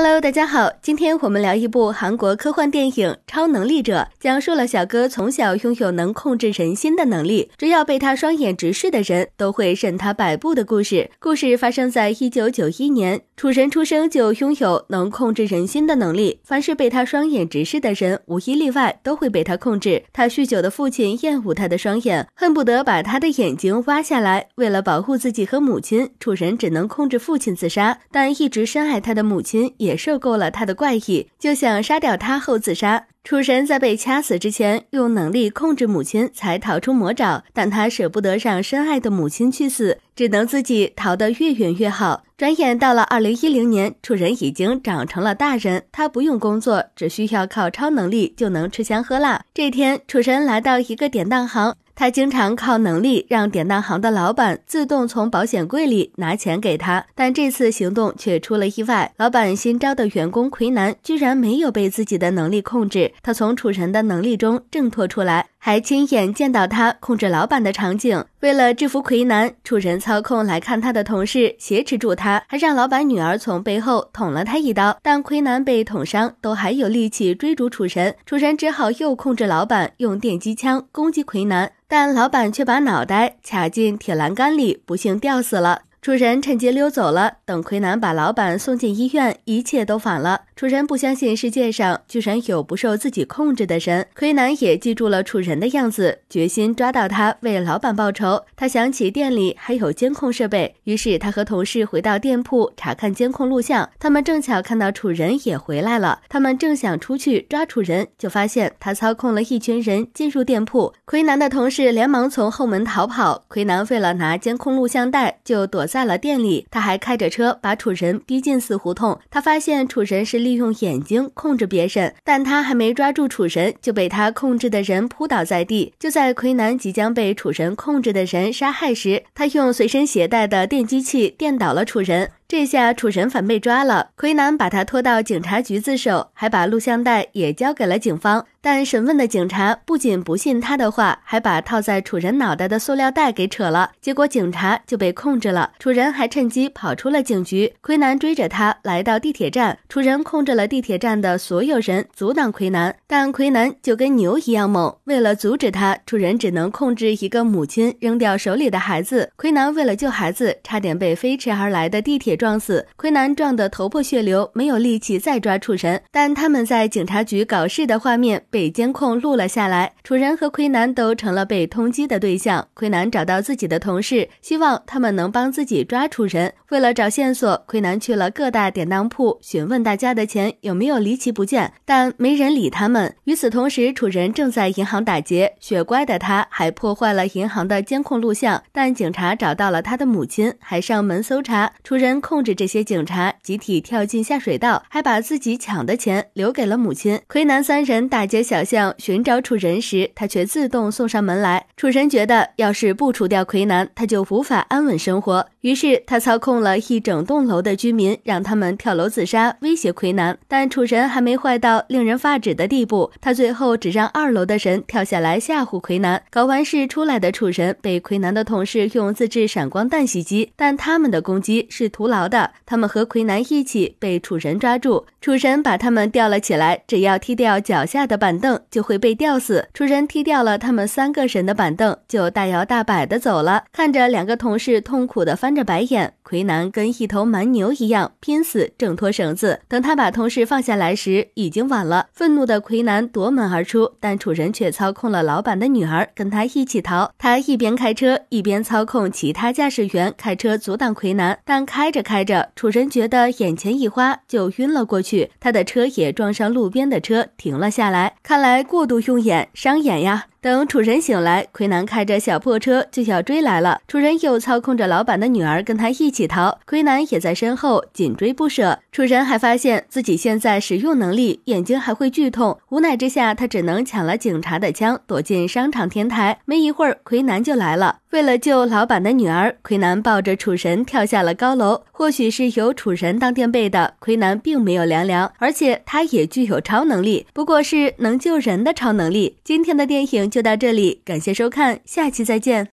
Hello，大家好，今天我们聊一部韩国科幻电影《超能力者》，讲述了小哥从小拥有能控制人心的能力，只要被他双眼直视的人都会任他摆布的故事。故事发生在一九九一年，楚神出生就拥有能控制人心的能力，凡是被他双眼直视的人，无一例外都会被他控制。他酗酒的父亲厌恶他的双眼，恨不得把他的眼睛挖下来。为了保护自己和母亲，楚神只能控制父亲自杀，但一直深爱他的母亲也。也受够了他的怪异，就想杀掉他后自杀。楚神在被掐死之前，用能力控制母亲，才逃出魔爪。但他舍不得让深爱的母亲去死，只能自己逃得越远越好。转眼到了二零一零年，楚人已经长成了大人，他不用工作，只需要靠超能力就能吃香喝辣。这天，楚神来到一个典当行。他经常靠能力让典当行的老板自动从保险柜里拿钱给他，但这次行动却出了意外。老板新招的员工奎南居然没有被自己的能力控制，他从楚神的能力中挣脱出来。还亲眼见到他控制老板的场景。为了制服魁男，楚神操控来看他的同事挟持住他，还让老板女儿从背后捅了他一刀。但魁男被捅伤，都还有力气追逐楚神。楚神只好又控制老板用电击枪攻击魁男，但老板却把脑袋卡进铁栏杆里，不幸吊死了。楚人趁机溜走了。等奎南把老板送进医院，一切都反了。楚人不相信世界上居然有不受自己控制的人。奎南也记住了楚人的样子，决心抓到他为老板报仇。他想起店里还有监控设备，于是他和同事回到店铺查看监控录像。他们正巧看到楚人也回来了，他们正想出去抓楚人，就发现他操控了一群人进入店铺。奎南的同事连忙从后门逃跑。奎南为了拿监控录像带，就躲。在了店里，他还开着车把楚神逼进死胡同。他发现楚神是利用眼睛控制别人，但他还没抓住楚神，就被他控制的人扑倒在地。就在魁南即将被楚神控制的人杀害时，他用随身携带的电击器电倒了楚神。这下楚神反被抓了，魁南把他拖到警察局自首，还把录像带也交给了警方。但审问的警察不仅不信他的话，还把套在楚人脑袋的塑料袋给扯了，结果警察就被控制了。楚人还趁机跑出了警局，魁南追着他来到地铁站，楚人控制了地铁站的所有人，阻挡魁南，但魁南就跟牛一样猛，为了阻止他，楚人只能控制一个母亲扔掉手里的孩子。魁南为了救孩子，差点被飞驰而来的地铁。撞死奎南撞得头破血流，没有力气再抓楚神。但他们在警察局搞事的画面被监控录了下来，楚神和奎南都成了被通缉的对象。奎南找到自己的同事，希望他们能帮自己抓楚神。为了找线索，奎南去了各大典当铺，询问大家的钱有没有离奇不见，但没人理他们。与此同时，楚神正在银行打劫，雪乖的他还破坏了银行的监控录像。但警察找到了他的母亲，还上门搜查楚人。控制这些警察集体跳进下水道，还把自己抢的钱留给了母亲。魁男三人大街小巷寻找楚人时，他却自动送上门来。楚神觉得，要是不除掉魁男，他就无法安稳生活。于是他操控了一整栋楼的居民，让他们跳楼自杀，威胁魁男。但楚神还没坏到令人发指的地步，他最后只让二楼的人跳下来吓唬魁男。搞完事出来的楚神被魁男的同事用自制闪光弹袭击，但他们的攻击是徒劳。逃的，他们和魁南一起被楚神抓住，楚神把他们吊了起来，只要踢掉脚下的板凳就会被吊死。楚神踢掉了他们三个神的板凳，就大摇大摆的走了。看着两个同事痛苦的翻着白眼，魁南跟一头蛮牛一样，拼死挣脱绳子。等他把同事放下来时，已经晚了。愤怒的魁南夺门而出，但楚神却操控了老板的女儿跟他一起逃。他一边开车，一边操控其他驾驶员开车阻挡魁南，但开着。开着楚人觉得眼前一花，就晕了过去。他的车也撞上路边的车，停了下来。看来过度用眼伤眼呀。等楚神醒来，魁南开着小破车就要追来了。楚人又操控着老板的女儿跟他一起逃，魁南也在身后紧追不舍。楚神还发现自己现在使用能力，眼睛还会剧痛。无奈之下，他只能抢了警察的枪，躲进商场天台。没一会儿，魁南就来了。为了救老板的女儿，魁南抱着楚神跳下了高楼。或许是由楚神当垫背的，魁南并没有凉凉，而且他也具有超能力，不过是能救人的超能力。今天的电影。就到这里，感谢收看，下期再见。